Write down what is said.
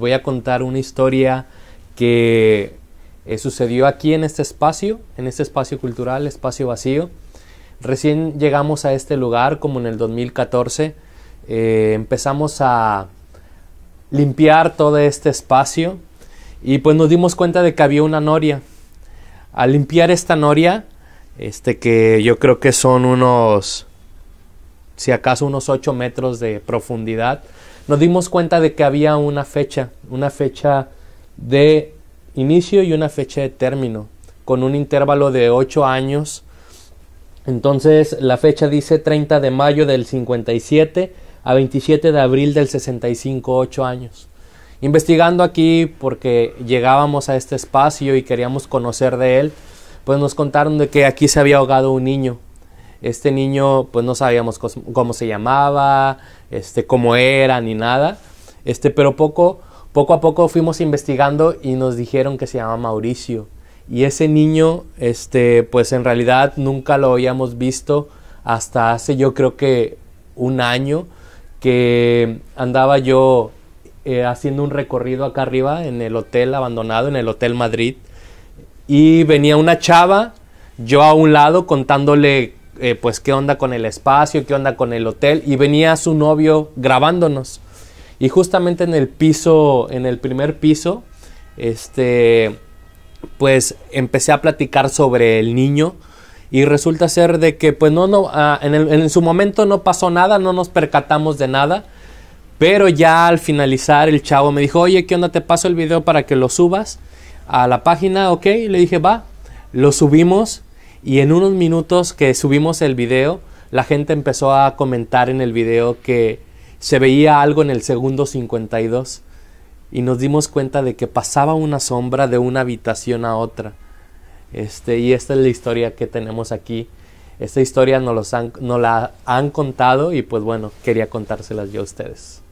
Voy a contar una historia que eh, sucedió aquí en este espacio, en este espacio cultural, espacio vacío. Recién llegamos a este lugar como en el 2014. Eh, empezamos a limpiar todo este espacio y pues nos dimos cuenta de que había una noria. Al limpiar esta noria, este que yo creo que son unos, si acaso unos 8 metros de profundidad, nos dimos cuenta de que había una fecha, una fecha de inicio y una fecha de término, con un intervalo de 8 años. Entonces la fecha dice 30 de mayo del 57 a 27 de abril del 65, 8 años. Investigando aquí porque llegábamos a este espacio y queríamos conocer de él, pues nos contaron de que aquí se había ahogado un niño este niño, pues no sabíamos cómo se llamaba, este, cómo era, ni nada. Este, pero poco, poco a poco fuimos investigando y nos dijeron que se llamaba Mauricio. Y ese niño, este, pues en realidad nunca lo habíamos visto hasta hace yo creo que un año que andaba yo eh, haciendo un recorrido acá arriba en el hotel abandonado, en el Hotel Madrid. Y venía una chava, yo a un lado contándole eh, pues qué onda con el espacio, qué onda con el hotel y venía su novio grabándonos. Y justamente en el piso, en el primer piso, este, pues empecé a platicar sobre el niño y resulta ser de que pues no, no, ah, en, en su momento no pasó nada, no nos percatamos de nada. Pero ya al finalizar el chavo me dijo, oye, ¿qué onda? Te paso el video para que lo subas a la página, ok. le dije, va, lo subimos y en unos minutos que subimos el video, la gente empezó a comentar en el video que se veía algo en el segundo 52 y nos dimos cuenta de que pasaba una sombra de una habitación a otra. Este, y esta es la historia que tenemos aquí. Esta historia nos, los nos la han contado y pues bueno, quería contárselas yo a ustedes.